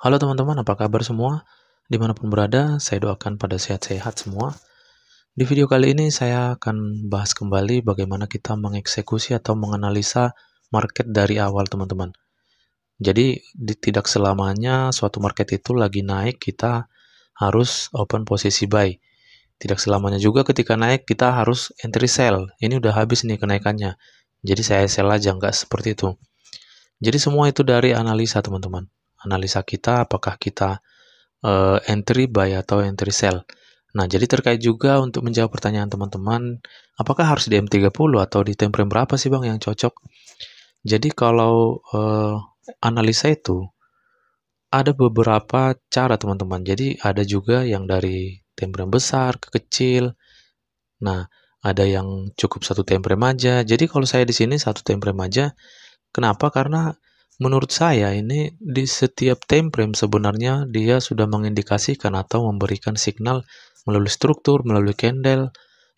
Halo teman-teman, apa kabar semua? Dimanapun berada, saya doakan pada sehat-sehat semua. Di video kali ini saya akan bahas kembali bagaimana kita mengeksekusi atau menganalisa market dari awal teman-teman. Jadi di, tidak selamanya suatu market itu lagi naik kita harus open posisi buy. Tidak selamanya juga ketika naik kita harus entry sell. Ini udah habis nih kenaikannya. Jadi saya sell aja nggak seperti itu. Jadi semua itu dari analisa teman-teman analisa kita apakah kita uh, entry buy atau entry sell. Nah, jadi terkait juga untuk menjawab pertanyaan teman-teman, apakah harus di M30 atau di time frame berapa sih Bang yang cocok? Jadi kalau uh, analisa itu ada beberapa cara teman-teman. Jadi ada juga yang dari time frame besar ke kecil. Nah, ada yang cukup satu time frame aja. Jadi kalau saya di sini satu time frame aja. Kenapa? Karena menurut saya ini di setiap time frame sebenarnya dia sudah mengindikasikan atau memberikan signal melalui struktur, melalui candle,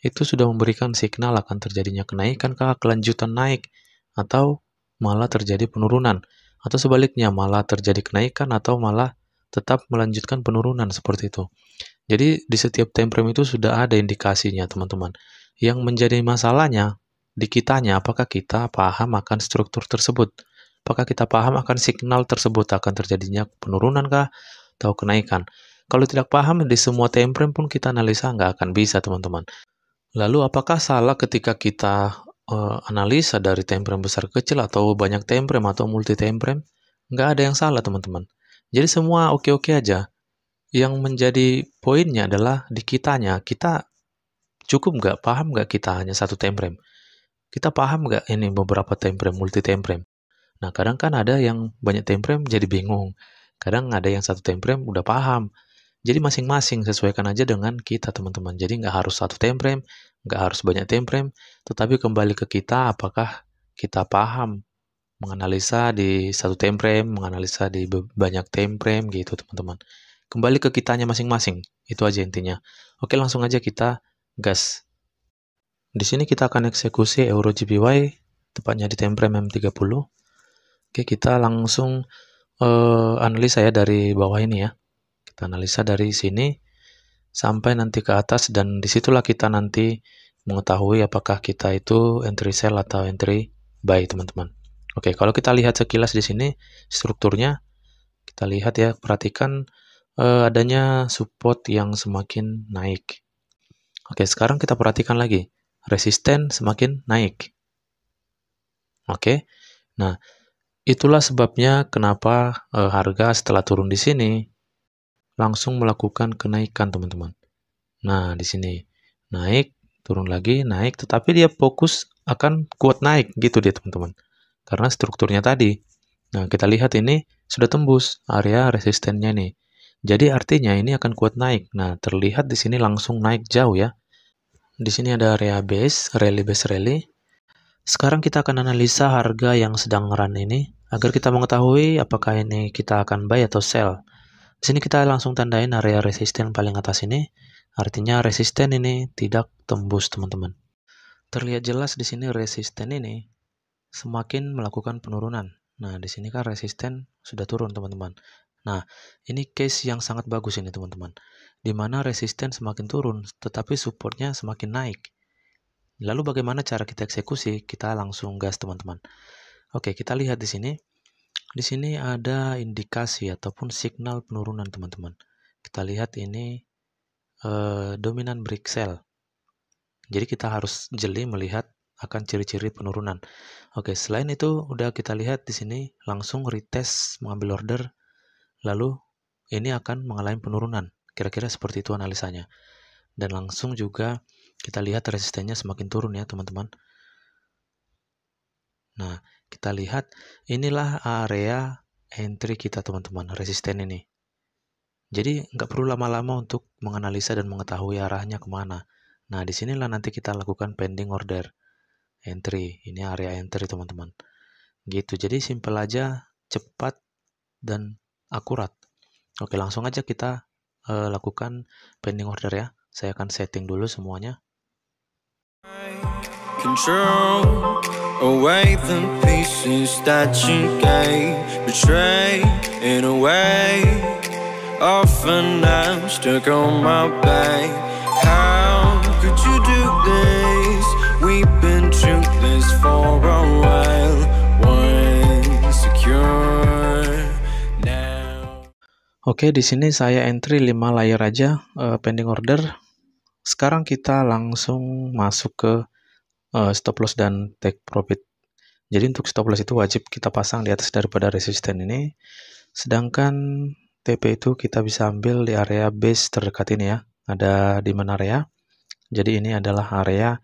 itu sudah memberikan signal akan terjadinya kenaikan kah, kelanjutan naik, atau malah terjadi penurunan. Atau sebaliknya, malah terjadi kenaikan atau malah tetap melanjutkan penurunan seperti itu. Jadi di setiap time frame itu sudah ada indikasinya teman-teman. Yang menjadi masalahnya di kitanya, apakah kita paham akan struktur tersebut? apakah kita paham akan signal tersebut akan terjadinya penurunan kah atau kenaikan. Kalau tidak paham di semua time frame pun kita analisa nggak akan bisa teman-teman. Lalu apakah salah ketika kita uh, analisa dari time frame besar kecil atau banyak time frame atau multi time frame? Nggak ada yang salah teman-teman. Jadi semua oke-oke aja. Yang menjadi poinnya adalah di kitanya. Kita cukup nggak paham nggak kita hanya satu time frame? Kita paham nggak ini beberapa time frame, multi time frame? Nah, kadang kan ada yang banyak time jadi bingung. Kadang ada yang satu time udah paham. Jadi masing-masing sesuaikan aja dengan kita, teman-teman. Jadi nggak harus satu time nggak harus banyak time tetapi kembali ke kita apakah kita paham menganalisa di satu time frame, menganalisa di banyak time frame gitu, teman-teman. Kembali ke kitanya masing-masing. Itu aja intinya. Oke, langsung aja kita gas. Di sini kita akan eksekusi Euro GPY tepatnya di time frame M30 Oke, kita langsung uh, analisa ya dari bawah ini ya. Kita analisa dari sini sampai nanti ke atas dan disitulah kita nanti mengetahui apakah kita itu entry sell atau entry buy teman-teman. Oke, kalau kita lihat sekilas di sini strukturnya, kita lihat ya, perhatikan uh, adanya support yang semakin naik. Oke, sekarang kita perhatikan lagi, resisten semakin naik. Oke, nah Itulah sebabnya kenapa e, harga setelah turun di sini langsung melakukan kenaikan, teman-teman. Nah, di sini naik, turun lagi, naik, tetapi dia fokus akan kuat naik gitu dia, teman-teman. Karena strukturnya tadi. Nah, kita lihat ini sudah tembus area resistennya nih. Jadi artinya ini akan kuat naik. Nah, terlihat di sini langsung naik jauh ya. Di sini ada area base, rally base rally. Sekarang kita akan analisa harga yang sedang run ini agar kita mengetahui apakah ini kita akan buy atau sell. Di sini kita langsung tandain area resisten paling atas ini, artinya resisten ini tidak tembus teman-teman. Terlihat jelas di sini resisten ini semakin melakukan penurunan. Nah, di sini kan resisten sudah turun teman-teman. Nah, ini case yang sangat bagus ini teman-teman. Di mana resisten semakin turun, tetapi supportnya semakin naik. Lalu bagaimana cara kita eksekusi? Kita langsung gas, teman-teman. Oke, kita lihat di sini. Di sini ada indikasi ataupun signal penurunan, teman-teman. Kita lihat ini eh, dominan break sell. Jadi kita harus jeli melihat akan ciri-ciri penurunan. Oke, selain itu udah kita lihat di sini langsung retest mengambil order lalu ini akan mengalami penurunan. Kira-kira seperti itu analisanya. Dan langsung juga kita lihat resistennya semakin turun ya teman-teman. Nah, kita lihat inilah area entry kita teman-teman, resisten ini. Jadi nggak perlu lama-lama untuk menganalisa dan mengetahui arahnya kemana. Nah, disinilah nanti kita lakukan pending order entry. Ini area entry teman-teman. Gitu, jadi simple aja, cepat, dan akurat. Oke, langsung aja kita uh, lakukan pending order ya. Saya akan setting dulu semuanya control Away the pieces that you gave, betray in a way. Often I'm stuck on my back. How could you do this? We've been toothless for a while. We're insecure now. Oke, okay, di sini saya entry 5 layer aja uh, pending order. Sekarang kita langsung masuk ke uh, stop loss dan take profit. Jadi untuk stop loss itu wajib kita pasang di atas daripada resisten ini. Sedangkan TP itu kita bisa ambil di area base terdekat ini ya. Ada di mana area? Jadi ini adalah area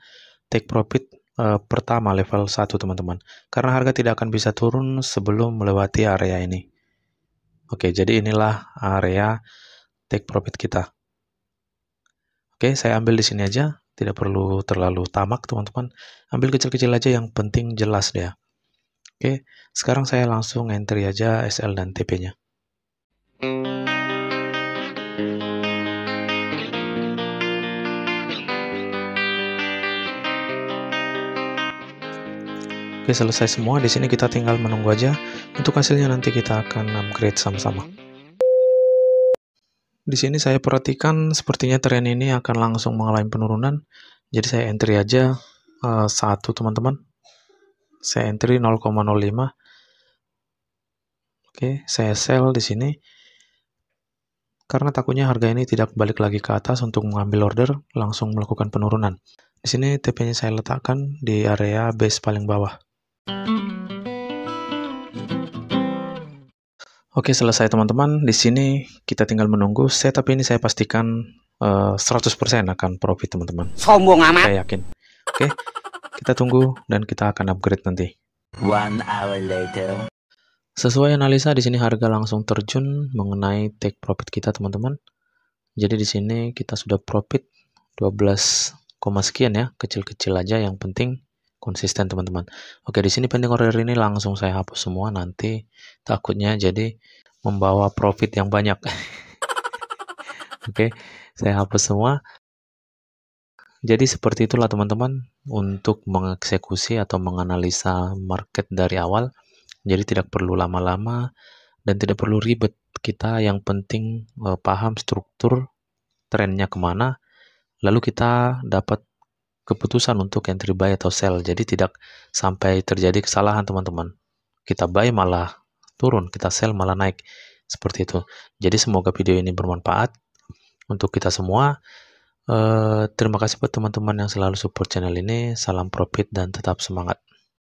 take profit uh, pertama level 1 teman-teman. Karena harga tidak akan bisa turun sebelum melewati area ini. Oke, jadi inilah area take profit kita. Oke, saya ambil di sini aja. Tidak perlu terlalu tamak, teman-teman. Ambil kecil-kecil aja yang penting jelas deh. Ya. Oke, sekarang saya langsung enter aja SL dan TP-nya. Oke, selesai semua. Di sini kita tinggal menunggu aja. Untuk hasilnya nanti kita akan upgrade sama-sama. Di sini saya perhatikan sepertinya tren ini akan langsung mengalami penurunan. Jadi saya entry aja uh, satu teman-teman. Saya entry 0,05. Oke, saya sell di sini. Karena takutnya harga ini tidak balik lagi ke atas untuk mengambil order, langsung melakukan penurunan. Di sini TP-nya saya letakkan di area base paling bawah. Oke, selesai teman-teman. Di sini kita tinggal menunggu setup ini saya pastikan uh, eh, 100% akan profit teman-teman. Sombong amat. Saya yakin. Oke, kita tunggu dan kita akan upgrade nanti. One hour later. Sesuai analisa di sini harga langsung terjun mengenai take profit kita teman-teman. Jadi di sini kita sudah profit 12, sekian ya, kecil-kecil aja yang penting konsisten teman-teman. Oke, di sini pending order ini langsung saya hapus semua nanti takutnya jadi membawa profit yang banyak. Oke, saya hapus semua. Jadi seperti itulah teman-teman untuk mengeksekusi atau menganalisa market dari awal. Jadi tidak perlu lama-lama dan tidak perlu ribet. Kita yang penting eh, paham struktur trennya kemana, lalu kita dapat keputusan untuk entry buy atau sell. Jadi tidak sampai terjadi kesalahan teman-teman. Kita buy malah turun, kita sell malah naik. Seperti itu. Jadi semoga video ini bermanfaat untuk kita semua. Eh, terima kasih buat teman-teman yang selalu support channel ini. Salam profit dan tetap semangat.